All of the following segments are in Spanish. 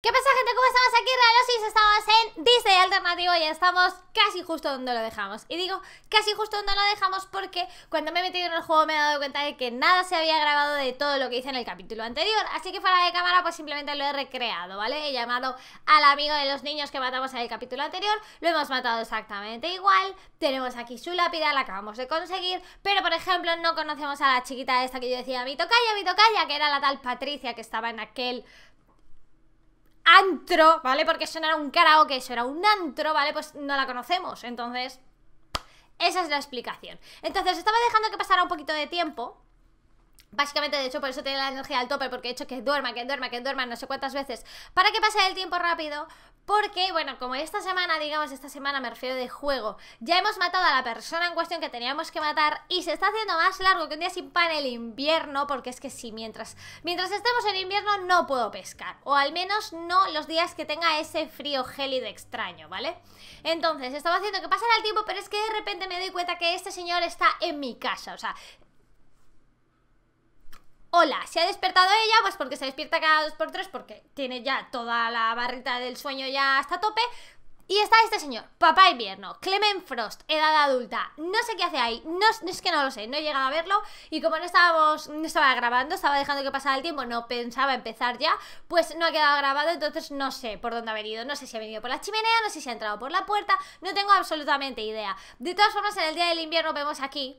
¿Qué pasa gente? ¿Cómo estamos aquí? Realosis, estamos en Disney Alternativo y estamos casi justo donde lo dejamos. Y digo casi justo donde lo dejamos porque cuando me he metido en el juego me he dado cuenta de que nada se había grabado de todo lo que hice en el capítulo anterior. Así que fuera de cámara pues simplemente lo he recreado, ¿vale? He llamado al amigo de los niños que matamos en el capítulo anterior, lo hemos matado exactamente igual, tenemos aquí su lápida, la acabamos de conseguir, pero por ejemplo no conocemos a la chiquita esta que yo decía, mi tocaya, mi tocaya, que era la tal Patricia que estaba en aquel antro, ¿vale? Porque eso no era un karaoke, eso era un antro, ¿vale? Pues no la conocemos, entonces... Esa es la explicación. Entonces, estaba dejando que pasara un poquito de tiempo, Básicamente, de hecho, por eso tenía la energía al tope, porque he hecho que duerma, que duerma, que duerma no sé cuántas veces, para que pase el tiempo rápido, porque, bueno, como esta semana, digamos, esta semana me refiero de juego, ya hemos matado a la persona en cuestión que teníamos que matar y se está haciendo más largo que un día sin pan el invierno, porque es que si mientras, mientras estemos en invierno no puedo pescar, o al menos no los días que tenga ese frío gélido extraño, ¿vale? Entonces, estaba haciendo que pasara el tiempo, pero es que de repente me doy cuenta que este señor está en mi casa, o sea, Hola, ¿se ha despertado ella? Pues porque se despierta cada dos por tres, porque tiene ya toda la barrita del sueño ya hasta tope. Y está este señor, papá invierno, Clement Frost, edad adulta, no sé qué hace ahí, no, es que no lo sé, no he llegado a verlo y como no estábamos, no estaba grabando, estaba dejando que pasara el tiempo, no pensaba empezar ya, pues no ha quedado grabado, entonces no sé por dónde ha venido, no sé si ha venido por la chimenea, no sé si ha entrado por la puerta, no tengo absolutamente idea. De todas formas, en el día del invierno vemos aquí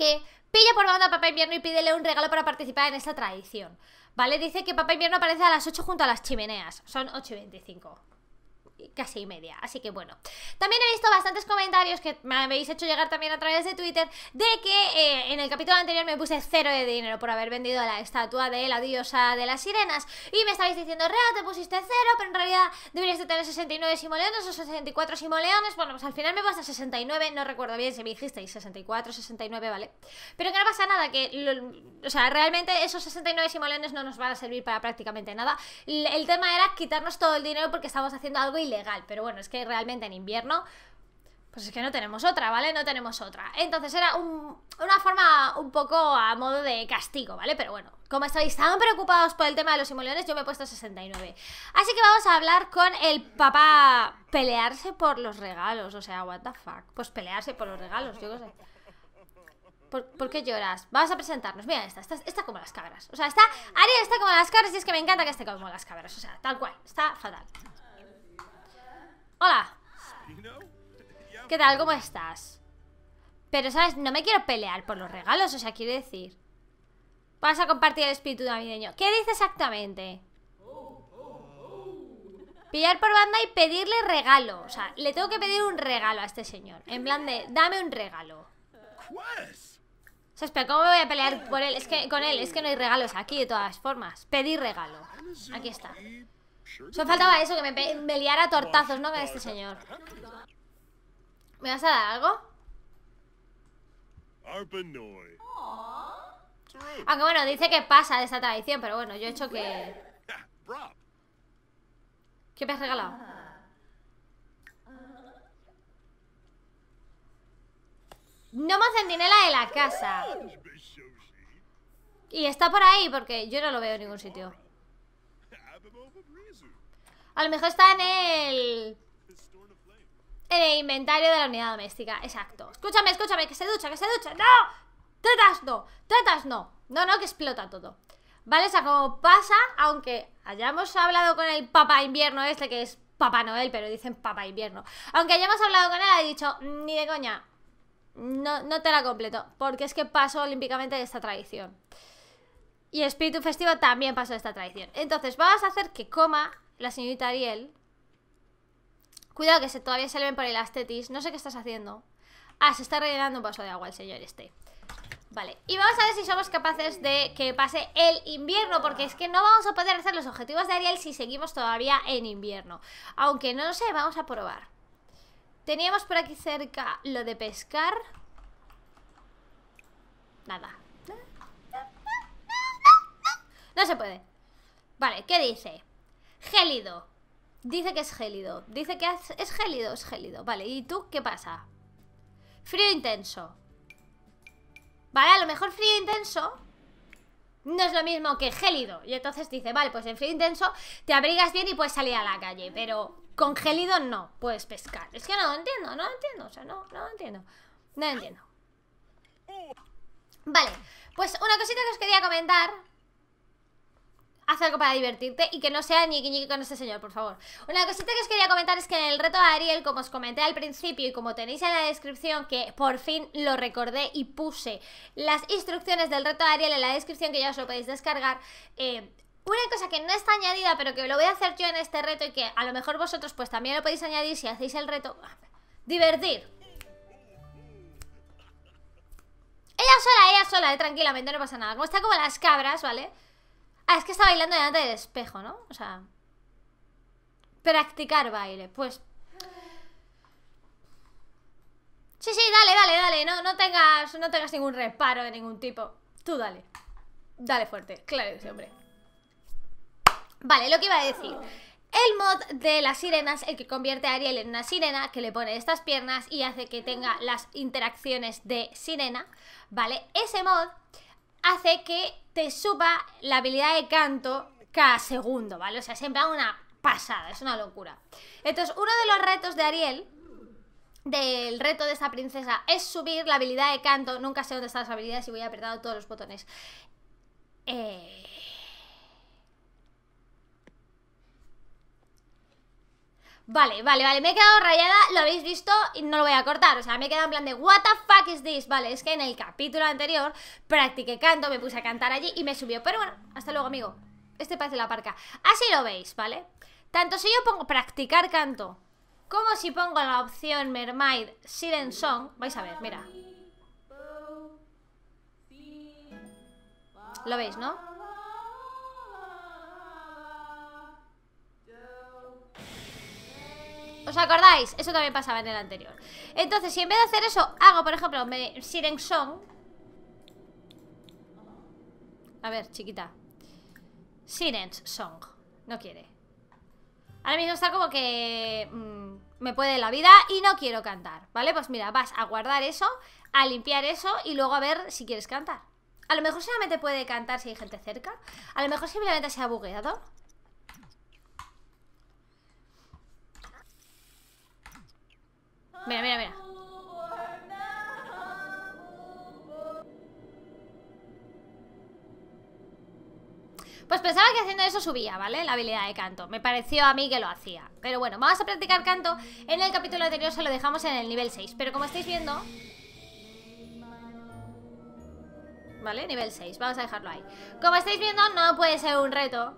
que pilla por banda a Papá Invierno y pídele un regalo para participar en esta tradición. ¿Vale? Dice que Papá Invierno aparece a las 8 junto a las chimeneas. Son 8 y 25 casi media. Así que bueno. También he visto bastantes comentarios que me habéis hecho llegar también a través de Twitter de que eh, en el capítulo anterior me puse cero de dinero por haber vendido la estatua de la diosa de las sirenas. Y me estabais diciendo, Rea, te pusiste cero, pero en realidad deberías de tener 69 simoleones o 64 simoleones. Bueno, pues al final me pasa 69, no recuerdo bien si me dijisteis 64, 69, ¿vale? Pero que no pasa nada, que... o sea, realmente esos 69 simoleones no nos van a servir para prácticamente nada. El, tema era quitarnos todo el dinero porque estábamos haciendo algo y pero bueno, es que realmente en invierno pues es que no tenemos otra, ¿vale? No tenemos otra. Entonces era una forma un poco a modo de castigo, ¿vale? Pero bueno, como estáis tan preocupados por el tema de los simoleones, yo me he puesto 69. Así que vamos a hablar con el papá pelearse por los regalos, o sea, what the fuck. Pues pelearse por los regalos, yo qué sé. ¿Por, qué lloras? Vamos a presentarnos. Mira, esta, esta, como las cabras. O sea, está. Ariel está como las cabras y es que me encanta que esté como las cabras. O sea, tal cual. Está fatal. Hola. ¿Qué tal? ¿Cómo estás? Pero, ¿sabes? No me quiero pelear por los regalos, o sea, quiero decir. Vas a compartir el espíritu navideño. ¿Qué dice exactamente? Pillar por banda y pedirle regalo. O sea, le tengo que pedir un regalo a este señor. En plan de, dame un regalo. Pues. O sea, ¿cómo me voy a pelear por él? Es que con él, es que no hay regalos aquí de todas formas. Pedir regalo. Aquí está. Solo faltaba eso, que me, peleara liara tortazos, ¿no? Con este señor. ¿Me vas a dar algo? Aunque bueno, dice que pasa de esa tradición, pero bueno, yo he hecho que... ¿Qué me has regalado? hacen centinela de la casa. Y está por ahí porque yo no lo veo en ningún sitio. A lo mejor está en el... En el inventario de la unidad doméstica, exacto. Escúchame, escúchame, que se ducha, que se ducha. ¡No! Tetas no, tetas no. No, no, que explota todo. Vale, o sea, como pasa, aunque hayamos hablado con el papá invierno este, que es papá Noel, pero dicen papá invierno. Aunque hayamos hablado con él, ha dicho, mm, ni de coña, no, no te la completo, porque es que pasó olímpicamente de esta tradición. Y espíritu festivo también pasó de esta tradición. Entonces, vamos a hacer que coma la señorita Ariel. Cuidado que se, todavía se le ven por el astetis. No sé qué estás haciendo. Ah, se está rellenando un vaso de agua el señor este. Vale, y vamos a ver si somos capaces de que pase el invierno Porque es que no vamos a poder hacer los objetivos de Ariel si seguimos todavía en invierno Aunque no lo sé, vamos a probar Teníamos por aquí cerca lo de pescar Nada No se puede Vale, ¿qué dice? Gélido. Dice que es gélido. Dice que es gélido, es gélido. Vale, ¿y tú qué pasa? Frío intenso. Vale, a lo mejor frío intenso no es lo mismo que gélido. Y entonces dice, vale, pues en frío intenso te abrigas bien y puedes salir a la calle, pero con gélido no puedes pescar. Es que no lo entiendo, no lo entiendo, o sea, no, no lo entiendo. No lo entiendo. Vale, pues una cosita que os quería comentar haz algo para divertirte y que no sea ñiqui ñiqui con ese señor, por favor. Una cosita que os quería comentar es que en el reto de Ariel, como os comenté al principio y como tenéis en la descripción, que por fin lo recordé y puse las instrucciones del reto Ariel en la descripción, que ya os lo podéis descargar, eh, una cosa que no está añadida, pero que lo voy a hacer yo en este reto y que a lo mejor vosotros pues también lo podéis añadir si hacéis el reto. Divertir. Ella sola, ella sola, eh, tranquilamente, no pasa nada. Como está como las cabras, ¿vale? Ah, es que está bailando delante del espejo, ¿no? O sea. Practicar baile. Pues. Sí, sí, dale, dale, dale. No, no, tengas, no tengas ningún reparo de ningún tipo. Tú dale. Dale fuerte. Claro que hombre. Vale, lo que iba a decir. El mod de las sirenas, el que convierte a Ariel en una sirena, que le pone estas piernas y hace que tenga las interacciones de sirena, ¿vale? Ese mod hace que suba la habilidad de canto cada segundo, ¿vale? O sea, siempre una pasada, es una locura. Entonces, uno de los retos de Ariel, del reto de esta princesa, es subir la habilidad de canto. Nunca sé dónde están las habilidades y voy apretando todos los botones. Eh Vale, vale, vale, me he quedado rayada, lo habéis visto y no lo voy a cortar, o sea, me he quedado en plan de What the fuck is this? Vale, es que en el capítulo anterior practiqué canto, me puse a cantar allí y me subió, pero bueno, hasta luego amigo, este parece la parca Así lo veis, ¿vale? Tanto si yo pongo practicar canto como si pongo la opción Mermaid Siren Song, vais a ver, mira. Lo veis, ¿no? ¿Os acordáis? Eso también pasaba en el anterior Entonces, si en vez de hacer eso, hago, por ejemplo, me, Siren Song A ver, chiquita Siren Song No quiere Ahora mismo está como que... Mm, me puede la vida y no quiero cantar ¿Vale? Pues mira, vas a guardar eso A limpiar eso y luego a ver si quieres cantar A lo mejor solamente puede cantar si hay gente cerca A lo mejor simplemente se ha bugueado Mira, mira, mira. Pues pensaba que haciendo eso subía, ¿vale? La habilidad de canto. Me pareció a mí que lo hacía. Pero bueno, vamos a practicar canto. En el capítulo anterior se lo dejamos en el nivel 6. Pero como estáis viendo... ¿Vale? Nivel 6. Vamos a dejarlo ahí. Como estáis viendo, no puede ser un reto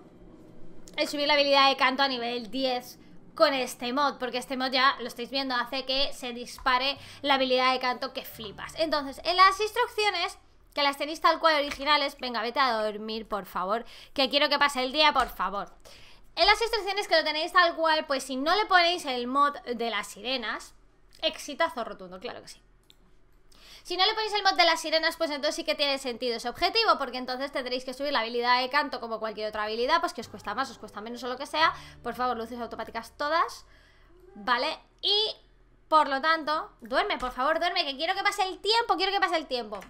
el subir la habilidad de canto a nivel 10 con este mod, porque este mod ya lo estáis viendo, hace que se dispare la habilidad de canto que flipas. Entonces, en las instrucciones que las tenéis tal cual originales, venga, vete a dormir, por favor, que quiero que pase el día, por favor. En las instrucciones que lo tenéis tal cual, pues si no le ponéis el mod de las sirenas, exitazo rotundo, claro que sí. Si no le ponéis el mod de las sirenas, pues entonces sí que tiene sentido ese objetivo, porque entonces tendréis que subir la habilidad de canto como cualquier otra habilidad, pues que os cuesta más, os cuesta menos o lo que sea. Por favor, luces automáticas todas, ¿vale? Y por lo tanto, duerme, por favor, duerme, que quiero que pase el tiempo, quiero que pase el tiempo.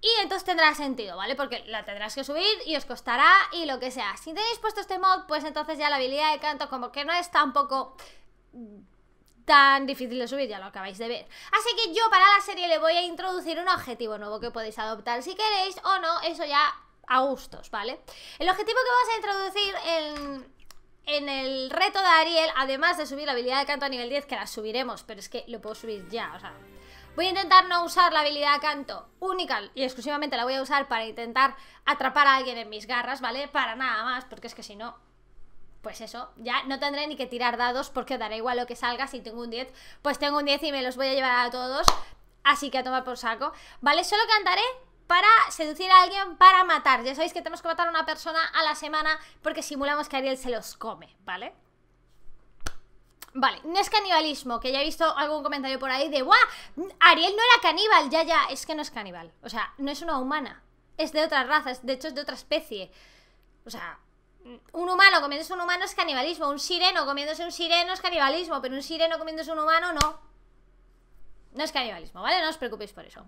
Y entonces tendrá sentido, ¿vale? Porque la tendrás que subir y os costará y lo que sea. Si tenéis puesto este mod, pues entonces ya la habilidad de canto como que no es tampoco tan difícil de subir, ya lo acabáis de ver. Así que yo para la serie le voy a introducir un objetivo nuevo que podéis adoptar si queréis o no, eso ya a gustos, ¿vale? El objetivo que vamos a introducir en, en el reto de Ariel, además de subir la habilidad de canto a nivel 10, que la subiremos, pero es que lo puedo subir ya, o sea... Voy a intentar no usar la habilidad de canto única y exclusivamente la voy a usar para intentar atrapar a alguien en mis garras, ¿vale? Para nada más, porque es que si no, pues eso, ya no tendré ni que tirar dados porque daré igual lo que salga. Si tengo un 10, pues tengo un 10 y me los voy a llevar a todos. Así que a tomar por saco. Vale, solo cantaré para seducir a alguien para matar. Ya sabéis que tenemos que matar a una persona a la semana porque simulamos que Ariel se los come, ¿vale? Vale, no es canibalismo, que ya he visto algún comentario por ahí de ¡Guau! Ariel no era caníbal, ya, ya, es que no es caníbal. O sea, no es una humana, es de otra raza, es, de hecho es de otra especie. O sea, un humano comiéndose un humano es canibalismo. Un sireno comiéndose un sireno es canibalismo. Pero un sireno comiéndose un humano no. No es canibalismo, ¿vale? No os preocupéis por eso.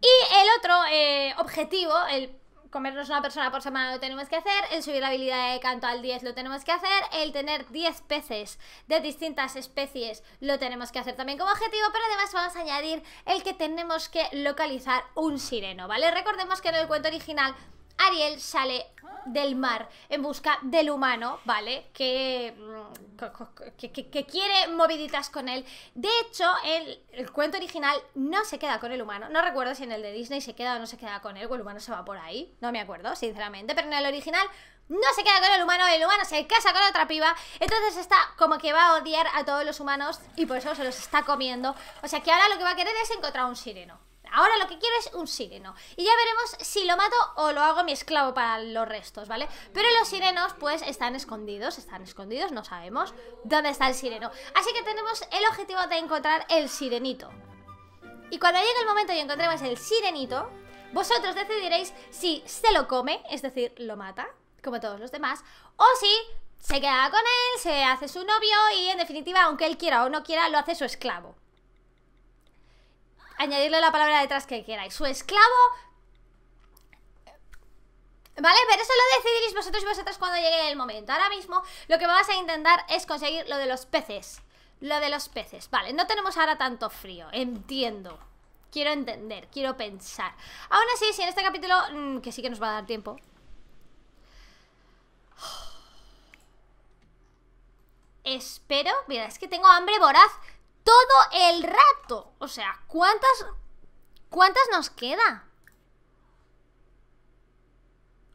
Y el otro eh, objetivo, el comernos una persona por semana lo tenemos que hacer, el subir la habilidad de canto al 10 lo tenemos que hacer, el tener 10 peces de distintas especies lo tenemos que hacer también como objetivo, pero además vamos a añadir el que tenemos que localizar un sireno, ¿vale? Recordemos que en el cuento original Ariel sale del mar en busca del humano, ¿vale? Mm, que, que, quiere moviditas con él. De hecho, el, el, cuento original no se queda con el humano. No recuerdo si en el de Disney se queda o no se queda con él, o el humano se va por ahí. No me acuerdo, sinceramente. Pero en el original no se queda con el humano, el humano se casa con otra piba, entonces está como que va a odiar a todos los humanos y por eso se los está comiendo. O sea que ahora lo que va a querer es encontrar un sireno. Ahora lo que quiero es un sireno. Y ya veremos si lo mato o lo hago mi esclavo para los restos, ¿vale? Pero los sirenos, pues, están escondidos, están escondidos, no sabemos dónde está el sireno. Así que tenemos el objetivo de encontrar el sirenito. Y cuando llegue el momento y encontremos el sirenito, vosotros decidiréis si se lo come, es decir, lo mata, como todos los demás, o si se queda con él, se hace su novio y en definitiva, aunque él quiera o no quiera, lo hace su esclavo añadirle la palabra detrás que queráis. Su esclavo. ¿Vale? Pero eso lo decidiréis vosotros y vosotras cuando llegue el momento. Ahora mismo lo que vamos a intentar es conseguir lo de los peces. Lo de los peces. Vale, no tenemos ahora tanto frío. Entiendo. Quiero entender, quiero pensar. Aún así, si en este capítulo, mm, que sí que nos va a dar tiempo, Espero, mira, es que tengo hambre voraz todo el rato. O sea, ¿cuántas, cuántas nos queda?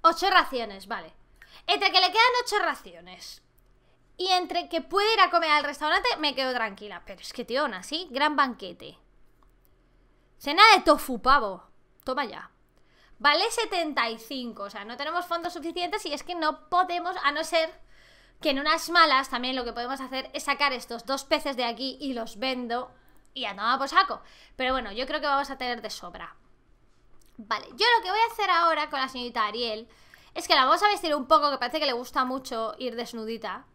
Ocho raciones, vale. Entre que le quedan ocho raciones y entre que puede ir a comer al restaurante, me quedo tranquila. Pero es que, tío, una así, gran banquete. Cena de tofu, pavo. Toma ya. Vale 75, o sea, no tenemos fondos suficientes y es que no podemos, a no ser que en unas malas también lo que podemos hacer es sacar estos dos peces de aquí y los vendo y a tomar por saco. Pero bueno, yo creo que vamos a tener de sobra. Vale, yo lo que voy a hacer ahora con la señorita Ariel es que la vamos a vestir un poco, que parece que le gusta mucho ir desnudita.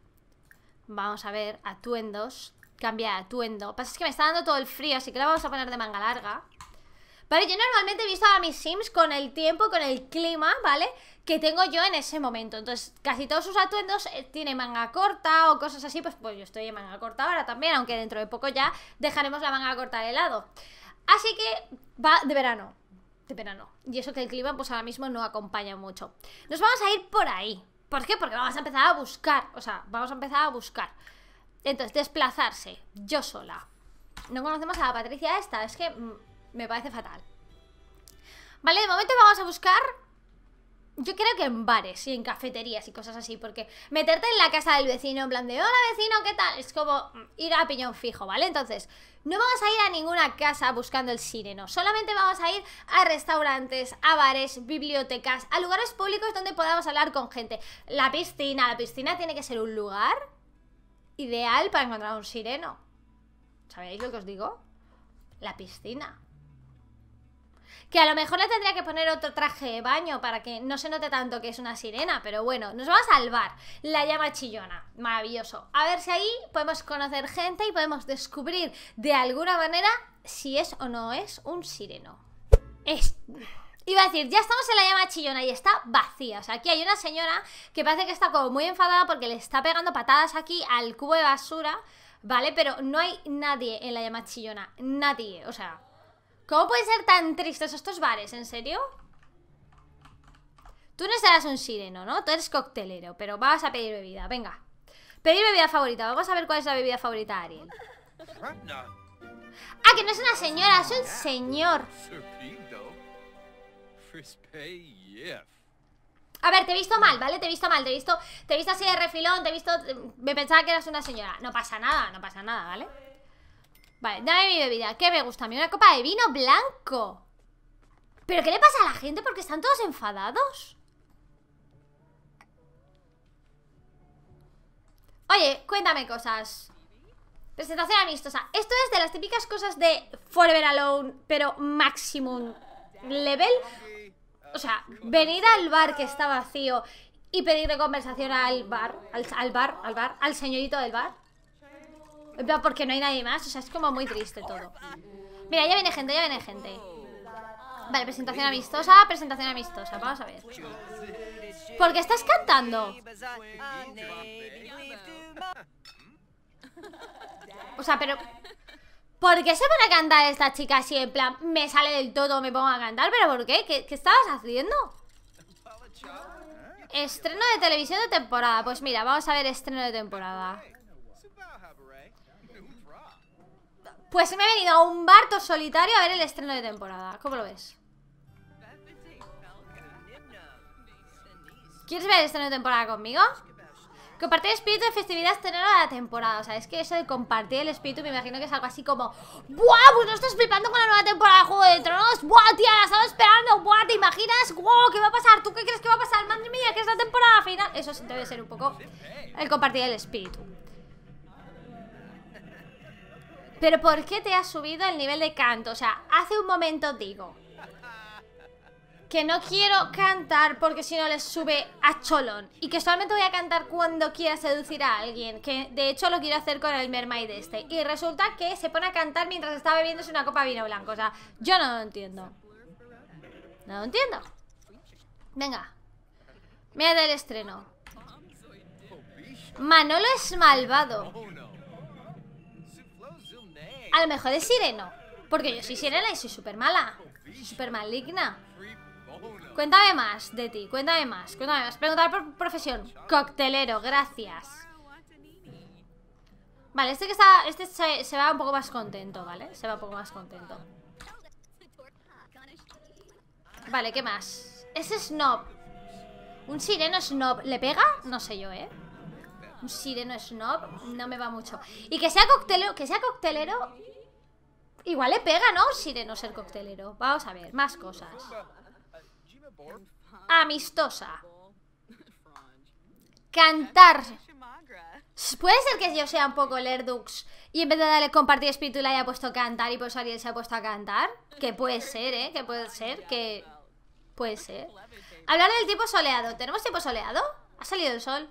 Vamos a ver, atuendos. Cambia atuendo. Lo que pasa es que me está dando todo el frío, así que la vamos a poner de manga larga. ¿Vale? Yo normalmente he visto a mis Sims con el tiempo, con el clima, ¿vale? Que tengo yo en ese momento. Entonces, casi todos sus atuendos eh, tienen manga corta o cosas así. Pues, pues yo estoy en manga corta ahora también, aunque dentro de poco ya dejaremos la manga corta de lado. Así que va de verano. De verano. Y eso que el clima, pues ahora mismo no acompaña mucho. Nos vamos a ir por ahí. ¿Por qué? Porque vamos a empezar a buscar. O sea, vamos a empezar a buscar. Entonces, desplazarse. Yo sola. No conocemos a la Patricia esta. Es que mm, me parece fatal. Vale, de momento vamos a buscar... Yo creo que en bares y en cafeterías y cosas así, porque meterte en la casa del vecino en plan de hola vecino, ¿qué tal? Es como ir a piñón fijo, ¿vale? Entonces, no vamos a ir a ninguna casa buscando el sireno, solamente vamos a ir a restaurantes, a bares, bibliotecas, a lugares públicos donde podamos hablar con gente. La piscina, la piscina tiene que ser un lugar ideal para encontrar un sireno. ¿Sabéis lo que os digo? La piscina. Que a lo mejor le tendría que poner otro traje de baño para que no se note tanto que es una sirena, pero bueno, nos va a salvar La llama chillona, maravilloso. A ver si ahí podemos conocer gente y podemos descubrir de alguna manera si es o no es un sireno. Es... Iba a decir, ya estamos en la llama chillona y está vacía. O sea, aquí hay una señora que parece que está como muy enfadada porque le está pegando patadas aquí al cubo de basura, ¿vale? Pero no hay nadie en la llama chillona. Nadie. O sea, ¿Cómo pueden ser tan tristes estos bares? ¿En serio? Tú no serás un sireno, ¿no? Tú eres coctelero, pero vas a pedir bebida. Venga. Pedir bebida favorita. Vamos a ver cuál es la bebida favorita de Ariel. Ah, que no es una señora, es un señor. A ver, te he visto mal, ¿vale? Te he visto mal, te he visto, te he visto así de refilón, te he visto... Me pensaba que eras una señora. No pasa nada, no pasa nada, ¿vale? Vale, dame mi bebida. ¿Qué me gusta a mí? Una copa de vino blanco. ¿Pero qué le pasa a la gente? Porque están todos enfadados. Oye, cuéntame cosas. Presentación amistosa. Esto es de las típicas cosas de Forever Alone, pero maximum level. O sea, venir al bar que está vacío y pedirle conversación al bar, al bar, al bar, al señorito del bar porque no hay nadie más, o sea, es como muy triste todo Mira, ya viene gente, ya viene gente Vale, presentación amistosa, presentación amistosa, vamos a ver ¿Por qué estás cantando? O sea, pero... ¿Por qué se van a cantar esta chica así en plan Me sale del todo, me pongo a cantar? ¿Pero por qué? ¿Qué, qué estabas haciendo? Estreno de televisión de temporada Pues mira, vamos a ver estreno de temporada Pues me he venido a un barto solitario a ver el estreno de temporada. ¿Cómo lo ves? ¿Quieres ver el estreno de temporada conmigo? Compartir el espíritu de festividad estrenada de la temporada. O sea, es que eso de compartir el espíritu me imagino que es algo así como ¡Buah! Pues no estás flipando con la nueva temporada de Juego de Tronos. ¡Buah, tía! La estaba esperando. ¡Buah! ¿Te imaginas? ¡Wow! ¿Qué va a pasar? ¿Tú qué crees que va a pasar? ¡Madre mía! Que es la temporada final. Eso debe ser un poco el compartir el espíritu. ¿Pero por qué te has subido el nivel de canto? O sea, hace un momento digo que no quiero cantar porque si no les sube a cholón y que solamente voy a cantar cuando quiera seducir a alguien, que de hecho lo quiero hacer con el mermaid este. Y resulta que se pone a cantar mientras está bebiéndose una copa de vino blanco. O sea, yo no lo entiendo. No lo entiendo. Venga. Mira del estreno. Manolo es malvado. A lo mejor es sireno. Porque yo soy sirena y soy súper mala. Súper maligna. Cuéntame más de ti, cuéntame más, cuéntame más. Preguntar por profesión. Coctelero, gracias. Vale, este que está. Este se, se, va un poco más contento, ¿vale? Se va un poco más contento. Vale, ¿qué más? Ese snob. ¿Un sireno snob le pega? No sé yo, ¿eh? sireno snob no me va mucho. Y que sea coctelero, que sea coctelero, igual le pega, ¿no? Un sireno ser coctelero. Vamos a ver, más cosas. Amistosa. Cantar. Puede ser que yo sea un poco Lerdux y en vez de darle compartir espíritu le haya puesto cantar y pues Ariel se ha puesto a cantar. Que puede ser, ¿eh? Que puede ser, que... Puede ser. Hablar del tipo soleado. ¿Tenemos tiempo soleado? ¿Ha salido el sol?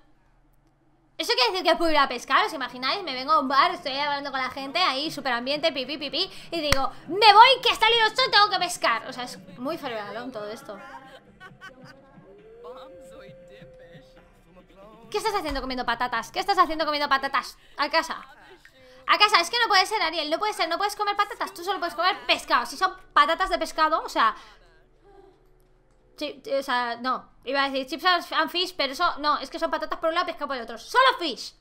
¿Eso quiere decir que puedo ir a pescar? ¿Os imagináis? Me vengo a un bar, estoy hablando con la gente ahí, super ambiente, pipi, pipi, y digo, me voy, que está el esto tengo que pescar. O sea, es muy feroz todo esto. ¿Qué estás haciendo comiendo patatas? ¿Qué estás haciendo comiendo patatas? A casa. A casa, es que no puede ser, Ariel, no puede ser, no puedes comer patatas, tú solo puedes comer pescado. Si son patatas de pescado, o sea, o sea, no. Iba a decir chips and fish, pero eso no, es que son patatas por un lado, pescado por el otro. ¡Solo fish!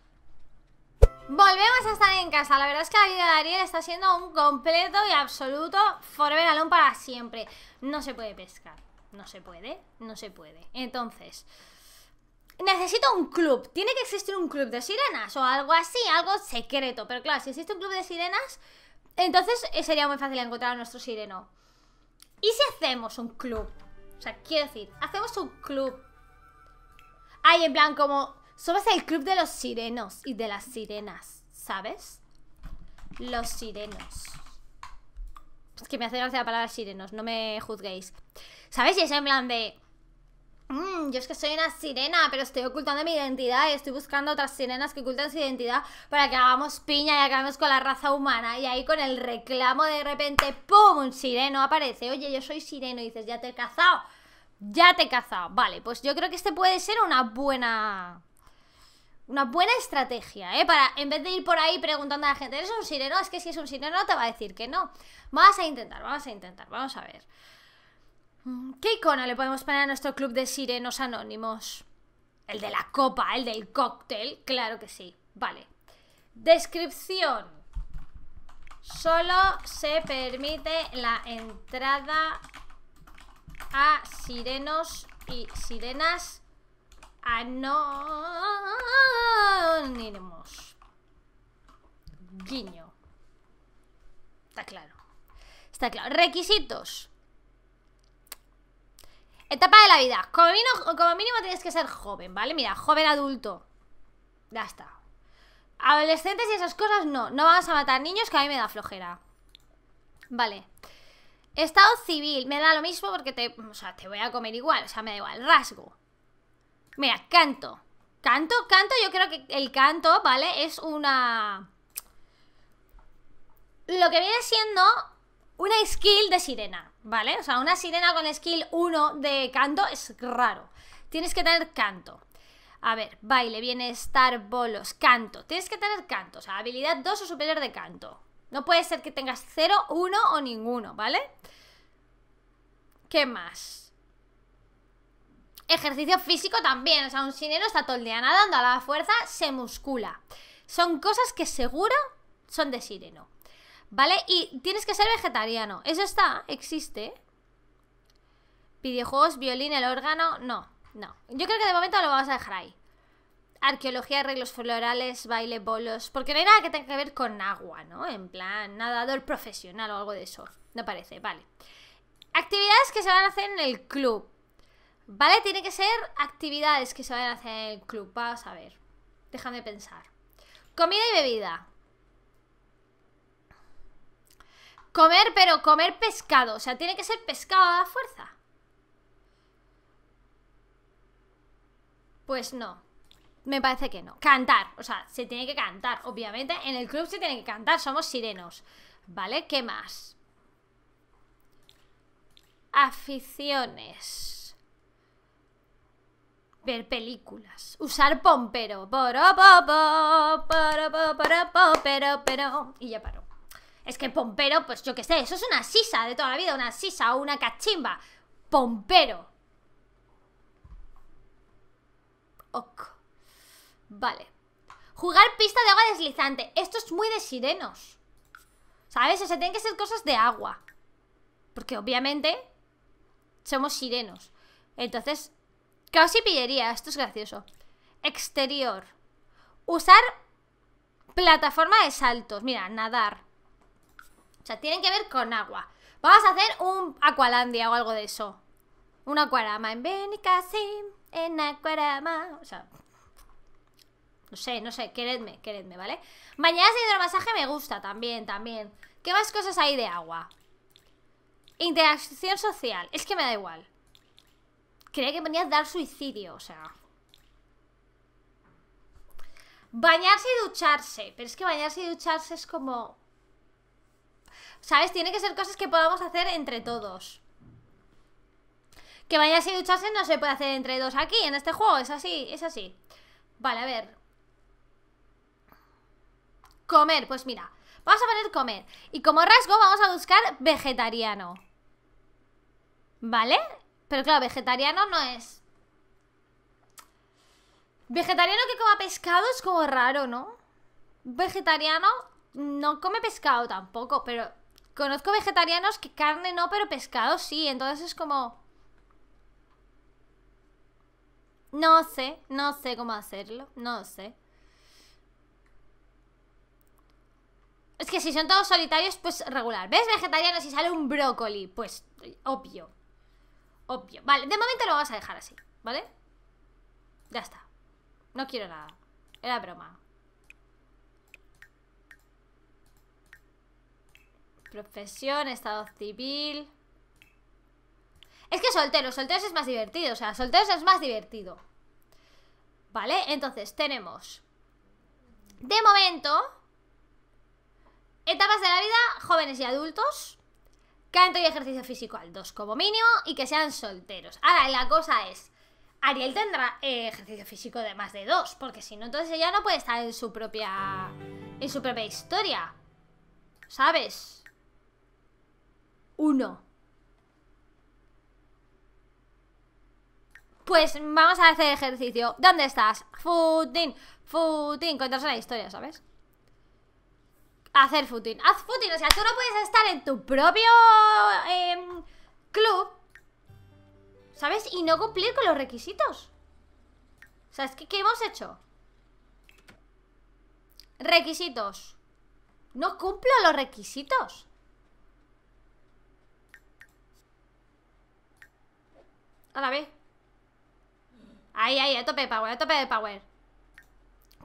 Volvemos a estar en casa. La verdad es que la vida de Ariel está siendo un completo y absoluto forever para siempre. No se puede pescar. No se puede. No se puede. Entonces. Necesito un club. Tiene que existir un club de sirenas o algo así, algo secreto. Pero claro, si existe un club de sirenas, entonces eh, sería muy fácil encontrar a nuestro sireno. ¿Y si hacemos un club? sea, quiero decir, hacemos un club. Ay, en plan, como somos el club de los sirenos y de las sirenas, ¿sabes? Los sirenos. Es que me hace gracia la palabra sirenos, no me juzguéis. ¿Sabes? Y es en plan de... Mm, yo es que soy una sirena, pero estoy ocultando mi identidad y estoy buscando otras sirenas que ocultan su identidad para que hagamos piña y acabemos con la raza humana. Y ahí con el reclamo de repente, ¡pum! Un sireno aparece. Oye, yo soy sireno y dices, ya te he cazado. Ya te cazado. Vale, pues yo creo que este puede ser una buena. Una buena estrategia, ¿eh? Para, en vez de ir por ahí preguntando a la gente, ¿eres un sireno? Es que si es un sireno te va a decir que no. Vamos a intentar, vamos a intentar, vamos a ver. Mm, ¿Qué icono le podemos poner a nuestro club de sirenos anónimos? El de la copa, el del cóctel, claro que sí. Vale. Descripción. Solo se permite la entrada a sirenos y sirenas anónimos. Guiño. Está claro. Está claro. Requisitos. Etapa de la vida. Como mínimo, como mínimo tienes que ser joven, ¿vale? Mira, joven adulto. Ya está. Adolescentes y esas cosas no. No vas a matar niños que a mí me da flojera. Vale. Estado civil, me da lo mismo porque te, o sea, te voy a comer igual, o sea, me da igual, rasgo. Mira, canto. Canto, canto, yo creo que el canto, ¿vale? Es una... Lo que viene siendo una skill de sirena, ¿vale? O sea, una sirena con skill 1 de canto es raro. Tienes que tener canto. A ver, baile, bienestar, bolos, canto. Tienes que tener canto, o sea, habilidad 2 o superior de canto. No puede ser que tengas 0, 1 o ninguno, ¿vale? ¿Qué más? Ejercicio físico también, o sea, un sireno está todo el día nadando a la fuerza, se muscula. Son cosas que seguro son de sireno. ¿Vale? Y tienes que ser vegetariano. Eso está, existe. Videojuegos, violín, el órgano, no, no. Yo creo que de momento lo vamos a dejar ahí arqueología, arreglos florales, baile, bolos. Porque no hay nada que tenga que ver con agua, ¿no? En plan, nadador profesional o algo de eso. No parece, vale. Actividades que se van a hacer en el club. ¿Vale? Tiene que ser actividades que se van a hacer en el club. Vamos a ver. Déjame pensar. Comida y bebida. Comer, pero comer pescado. O sea, tiene que ser pescado a la fuerza. Pues no. Me parece que no. Cantar, o sea, se tiene que cantar, obviamente. En el club se tiene que cantar, somos sirenos. ¿Vale? ¿Qué más? Aficiones. Ver películas. Usar pompero. pero, pero. Y ya paró. Es que pompero, pues yo qué sé, eso es una sisa de toda la vida, una sisa o una cachimba. Pompero. Ok. Vale. Jugar pista de agua deslizante. Esto es muy de sirenos. ¿Sabes? O sea, tienen que ser cosas de agua. Porque obviamente somos sirenos. Entonces, casi pillería. Esto es gracioso. Exterior. Usar plataforma de saltos. Mira, nadar. O sea, tienen que ver con agua. Vamos a hacer un Aqualandia o algo de eso. Un Aquarama. En Benicassim, en Aquarama. O sea, no sé, no sé, queredme, queredme, ¿vale? Mañana de hidromasaje me gusta también, también. ¿Qué más cosas hay de agua? Interacción social. Es que me da igual. Creía que venía a dar suicidio, o sea. Bañarse y ducharse. Pero es que bañarse y ducharse es como... ¿Sabes? Tiene que ser cosas que podamos hacer entre todos. Que bañarse y ducharse no se puede hacer entre dos aquí, en este juego. Es así, es así. Vale, a ver. Comer, pues mira, vamos a poner comer. Y como rasgo vamos a buscar vegetariano. ¿Vale? Pero claro, vegetariano no es... Vegetariano que coma pescado es como raro, ¿no? Vegetariano no come pescado tampoco, pero conozco vegetarianos que carne no, pero pescado sí, entonces es como... No sé, no sé cómo hacerlo, no sé. Es que si son todos solitarios, pues regular. ¿Ves? Vegetariano, si sale un brócoli, pues obvio. Obvio. Vale, de momento lo vamos a dejar así, ¿vale? Ya está. No quiero nada. Era broma. Profesión, estado civil. Es que solteros, solteros es más divertido. O sea, solteros es más divertido. ¿Vale? Entonces, tenemos. De momento, Etapas de la vida, jóvenes y adultos. Canto y ejercicio físico al 2 como mínimo y que sean solteros. Ahora, la cosa es, Ariel tendrá eh, ejercicio físico de más de 2, porque si no, entonces ella no puede estar en su propia... en su propia historia. ¿Sabes? Uno. Pues vamos a hacer ejercicio. ¿Dónde estás? futín futín cuéntanos la historia, ¿sabes? Hacer footing. Haz footing. O sea, tú no puedes estar en tu propio em, club, ¿sabes? Y no cumplir con los requisitos. O sea, que ¿qué hemos hecho? Requisitos. No cumplo los requisitos. A la vez. Ahí, ahí, a tope de power, a tope de power.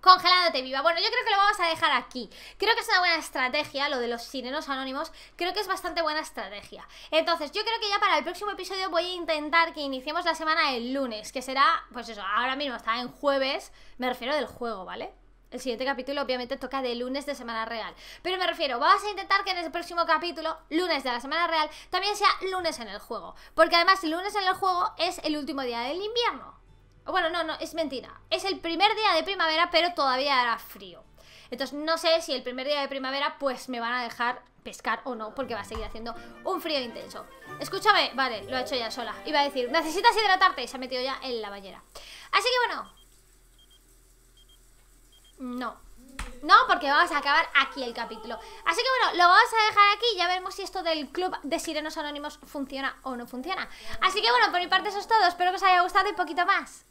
Congelándote viva. Bueno, yo creo que lo vamos a dejar aquí. Creo que es una buena estrategia lo de los sirenos anónimos. Creo que es bastante buena estrategia. Entonces, yo creo que ya para el próximo episodio voy a intentar que iniciemos la semana el lunes, que será, pues eso, ahora mismo está en jueves. Me refiero del juego, ¿vale? El siguiente capítulo obviamente toca de lunes de semana real. Pero me refiero, vamos a intentar que en el próximo capítulo, lunes de la semana real, también sea lunes en el juego. Porque además lunes en el juego es el último día del invierno. Bueno, no, no, es mentira. Es el primer día de primavera, pero todavía hará frío. Entonces no sé si el primer día de primavera pues me van a dejar pescar o no, porque va a seguir haciendo un frío intenso. Escúchame, vale, lo he hecho ya sola. Iba a decir, necesitas hidratarte, y se ha metido ya en la bañera. Así que bueno. No, no, porque vamos a acabar aquí el capítulo. Así que bueno, lo vamos a dejar aquí. Ya veremos si esto del club de sirenos anónimos funciona o no funciona. Así que bueno, por mi parte eso es todo. Espero que os haya gustado y poquito más.